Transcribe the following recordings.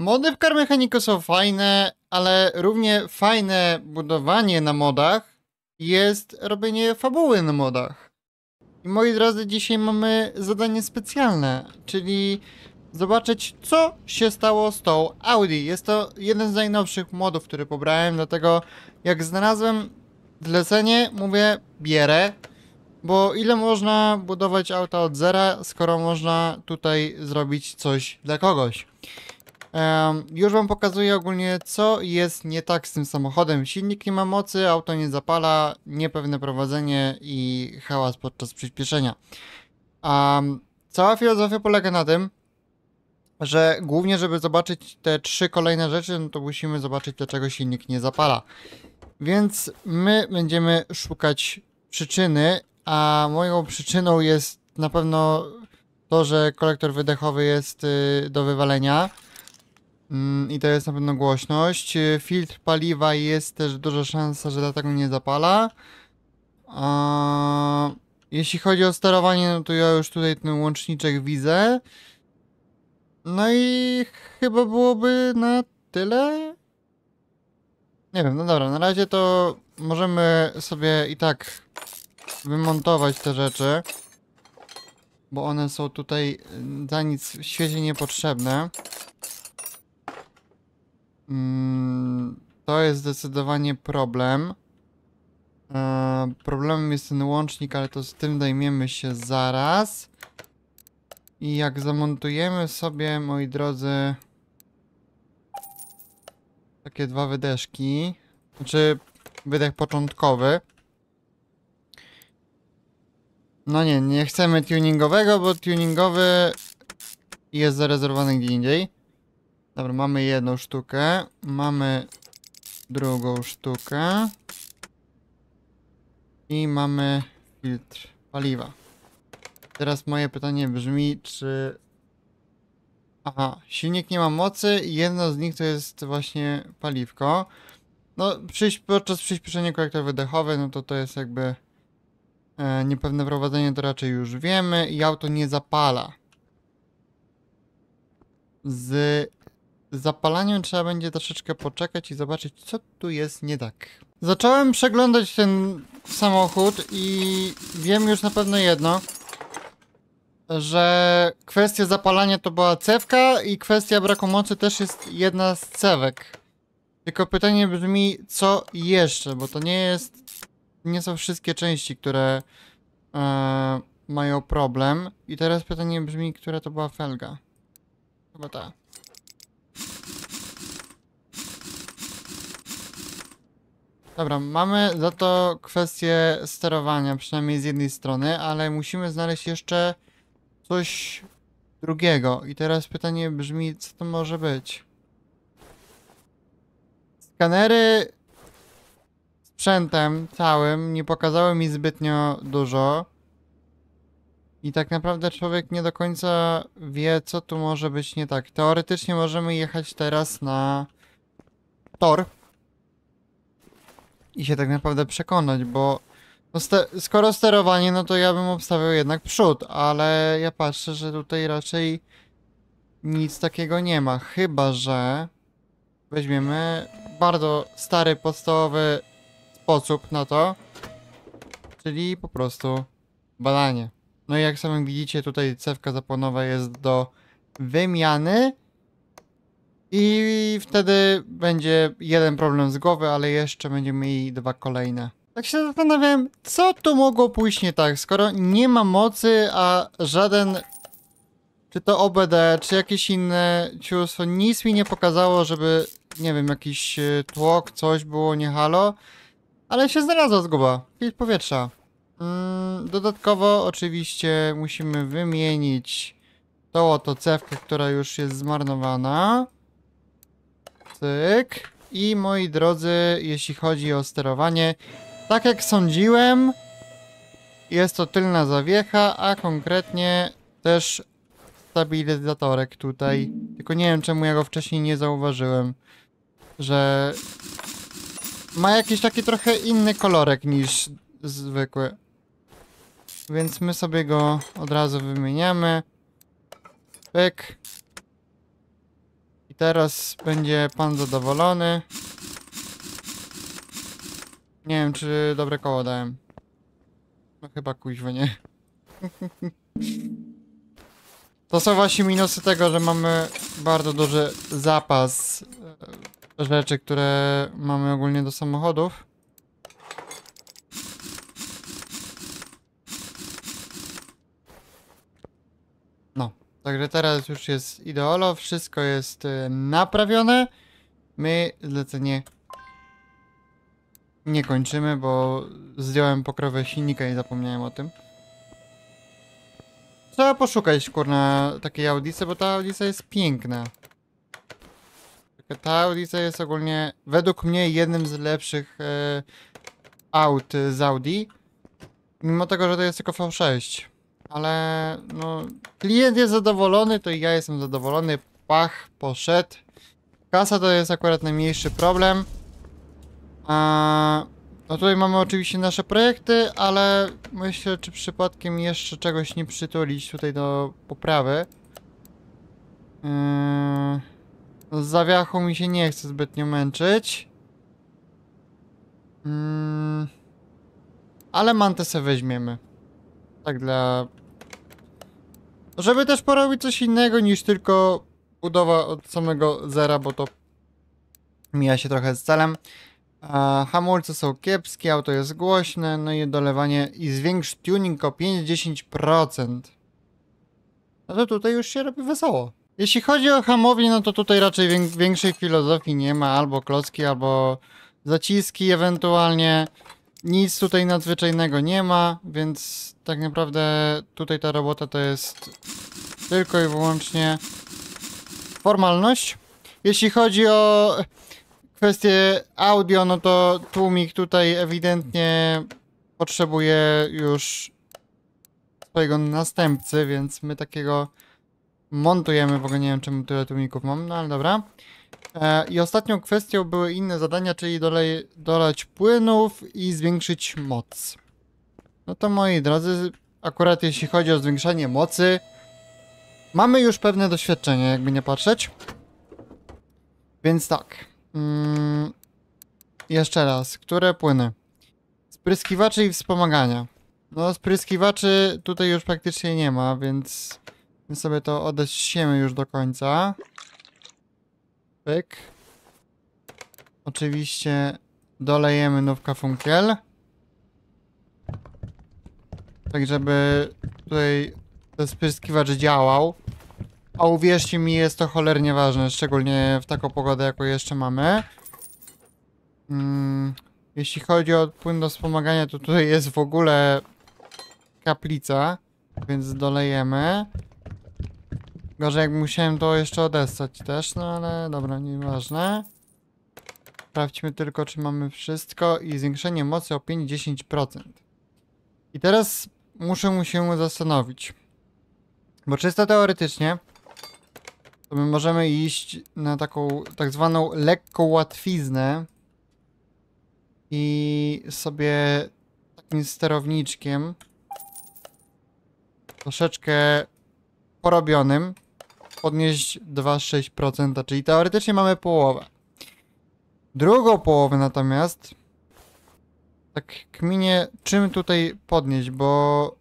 Mody w Car Mechanico są fajne, ale równie fajne budowanie na modach jest robienie fabuły na modach. I moi drodzy, dzisiaj mamy zadanie specjalne, czyli zobaczyć, co się stało z tą Audi. Jest to jeden z najnowszych modów, który pobrałem, dlatego jak znalazłem zlecenie, mówię, bierę, bo ile można budować auta od zera, skoro można tutaj zrobić coś dla kogoś już wam pokazuję ogólnie co jest nie tak z tym samochodem. Silnik nie ma mocy, auto nie zapala, niepewne prowadzenie i hałas podczas przyspieszenia. cała filozofia polega na tym, że głównie żeby zobaczyć te trzy kolejne rzeczy, no to musimy zobaczyć dlaczego silnik nie zapala. Więc my będziemy szukać przyczyny, a moją przyczyną jest na pewno to, że kolektor wydechowy jest y, do wywalenia. Mm, I to jest na pewno głośność. Y, filtr paliwa jest też duża szansa, że dlatego nie zapala. A jeśli chodzi o sterowanie, no to ja już tutaj ten łączniczek widzę. No i chyba byłoby na tyle. Nie wiem, no dobra, na razie to możemy sobie i tak wymontować te rzeczy. Bo one są tutaj y, za nic w świecie niepotrzebne. Mm, to jest zdecydowanie problem. E, problemem jest ten łącznik, ale to z tym zajmiemy się zaraz. I jak zamontujemy sobie, moi drodzy, takie dwa wydeszki, znaczy wydech początkowy. No nie, nie chcemy tuningowego, bo tuningowy jest zarezerwowany gdzie indziej. Dobra, mamy jedną sztukę. Mamy drugą sztukę. I mamy filtr paliwa. Teraz moje pytanie brzmi, czy... Aha, silnik nie ma mocy jedno z nich to jest właśnie paliwko. No, przyś podczas przyspieszenia korektor wydechowy, no to to jest jakby... E, niepewne prowadzenie to raczej już wiemy i auto nie zapala. Z zapalaniem trzeba będzie troszeczkę poczekać i zobaczyć, co tu jest nie tak. Zacząłem przeglądać ten samochód i wiem już na pewno jedno, że kwestia zapalania to była cewka i kwestia braku mocy też jest jedna z cewek. Tylko pytanie brzmi, co jeszcze, bo to nie jest, nie są wszystkie części, które e, mają problem. I teraz pytanie brzmi, która to była felga. Chyba ta. Dobra, mamy za to kwestię sterowania, przynajmniej z jednej strony, ale musimy znaleźć jeszcze coś drugiego. I teraz pytanie brzmi, co to może być? Skanery sprzętem całym nie pokazały mi zbytnio dużo. I tak naprawdę człowiek nie do końca wie, co tu może być nie tak. Teoretycznie możemy jechać teraz na tor, i się tak naprawdę przekonać, bo no ste skoro sterowanie, no to ja bym obstawiał jednak przód, ale ja patrzę, że tutaj raczej nic takiego nie ma, chyba że weźmiemy bardzo stary, podstawowy sposób na to, czyli po prostu badanie. No i jak sami widzicie, tutaj cewka zapłonowa jest do wymiany, i wtedy będzie jeden problem z głowy, ale jeszcze będziemy mieli dwa kolejne. Tak się zastanawiałem, co tu mogło pójść nie tak, skoro nie ma mocy, a żaden... Czy to OBD, czy jakieś inne ciuso, nic mi nie pokazało, żeby, nie wiem, jakiś e, tłok, coś było nie halo. Ale się znalazła zguba, filtr powietrza. Mm, dodatkowo oczywiście musimy wymienić tą oto cewkę, która już jest zmarnowana. Cyk. I moi drodzy, jeśli chodzi o sterowanie, tak jak sądziłem, jest to tylna zawiecha, a konkretnie też stabilizatorek tutaj. Tylko nie wiem, czemu ja go wcześniej nie zauważyłem, że ma jakiś taki trochę inny kolorek niż zwykły. Więc my sobie go od razu wymieniamy. Pyk teraz będzie pan zadowolony. Nie wiem, czy dobre koło dałem. No chyba kuźwo, nie. To są właśnie minusy tego, że mamy bardzo duży zapas e, rzeczy, które mamy ogólnie do samochodów. Także teraz już jest ideolo, wszystko jest y, naprawione. My zlecenie nie kończymy, bo zdjąłem pokrowę silnika i zapomniałem o tym. Trzeba poszukać, kurna, takiej audicy, bo ta audica jest piękna. Ta audica jest ogólnie, według mnie, jednym z lepszych e, aut z Audi. Mimo tego, że to jest tylko V6 ale no, klient jest zadowolony, to i ja jestem zadowolony. Pach, poszedł. Kasa to jest akurat najmniejszy problem. A, no tutaj mamy oczywiście nasze projekty, ale myślę, czy przypadkiem jeszcze czegoś nie przytulić tutaj do poprawy. Yy, z zawiachu mi się nie chce zbytnio męczyć. Yy, ale mantę sobie weźmiemy tak dla... No, żeby też porobić coś innego niż tylko budowa od samego zera, bo to mija się trochę z celem. A hamulce są kiepskie, auto jest głośne, no i dolewanie i zwiększ tuning o 5-10%. No to tutaj już się robi wesoło. Jeśli chodzi o hamownię, no to tutaj raczej większej filozofii nie ma, albo klocki, albo zaciski ewentualnie. Nic tutaj nadzwyczajnego nie ma, więc tak naprawdę tutaj ta robota to jest tylko i wyłącznie formalność. Jeśli chodzi o kwestię audio, no to tłumik tutaj ewidentnie potrzebuje już swojego następcy, więc my takiego montujemy. W ogóle nie wiem, czemu tyle tłumików mam, no ale dobra. E, I ostatnią kwestią były inne zadania, czyli dolej, dolać płynów i zwiększyć moc. No to moi drodzy, akurat jeśli chodzi o zwiększanie mocy, mamy już pewne doświadczenie, jakby nie patrzeć. Więc tak. Mm, jeszcze raz, które płyny? Spryskiwaczy i wspomagania. No, spryskiwaczy tutaj już praktycznie nie ma, więc my sobie to odeścimy już do końca. Pyk. Oczywiście dolejemy nowka funkiel. Tak, żeby tutaj ten spryskiwacz działał. A uwierzcie mi, jest to cholernie ważne, szczególnie w taką pogodę, jaką jeszcze mamy. Hmm. Jeśli chodzi o płyn do wspomagania, to tutaj jest w ogóle kaplica, więc dolejemy. Gorzej jak musiałem to jeszcze odesłać też, no ale dobra, nieważne. Sprawdźmy tylko, czy mamy wszystko i zwiększenie mocy o 5-10%. I teraz muszę mu się zastanowić. Bo czysto teoretycznie to my możemy iść na taką tak zwaną lekką łatwiznę i sobie takim sterowniczkiem troszeczkę porobionym podnieść 2,6%, czyli teoretycznie mamy połowę. Drugą połowę natomiast tak kminie czym tutaj podnieść, bo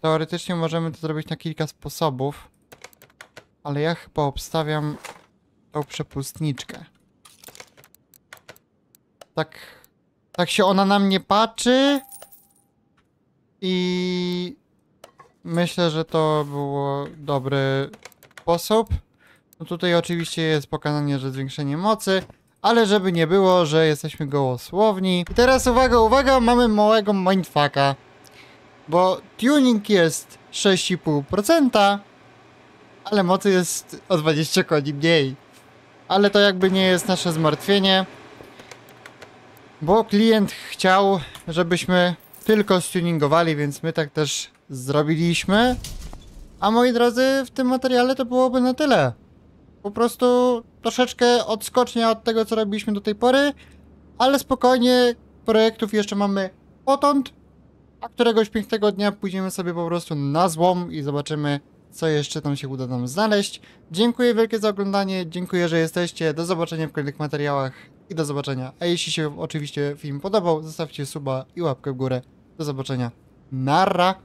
teoretycznie możemy to zrobić na kilka sposobów, ale ja chyba obstawiam tą przepustniczkę. Tak, tak się ona na mnie patrzy i myślę, że to było dobry sposób. No tutaj oczywiście jest pokazanie, że zwiększenie mocy, ale żeby nie było, że jesteśmy gołosłowni. I teraz uwaga, uwaga, mamy małego mindfucka, bo tuning jest 6,5%, ale mocy jest o 20 koni mniej. Ale to jakby nie jest nasze zmartwienie, bo klient chciał, żebyśmy tylko stuningowali, więc my tak też zrobiliśmy. A moi drodzy, w tym materiale to byłoby na tyle. Po prostu troszeczkę odskocznia od tego, co robiliśmy do tej pory, ale spokojnie, projektów jeszcze mamy potąd, a któregoś pięknego dnia pójdziemy sobie po prostu na złom i zobaczymy, co jeszcze tam się uda nam znaleźć. Dziękuję wielkie za oglądanie, dziękuję, że jesteście, do zobaczenia w kolejnych materiałach i do zobaczenia. A jeśli się oczywiście film podobał, zostawcie suba i łapkę w górę. Do zobaczenia. Nara!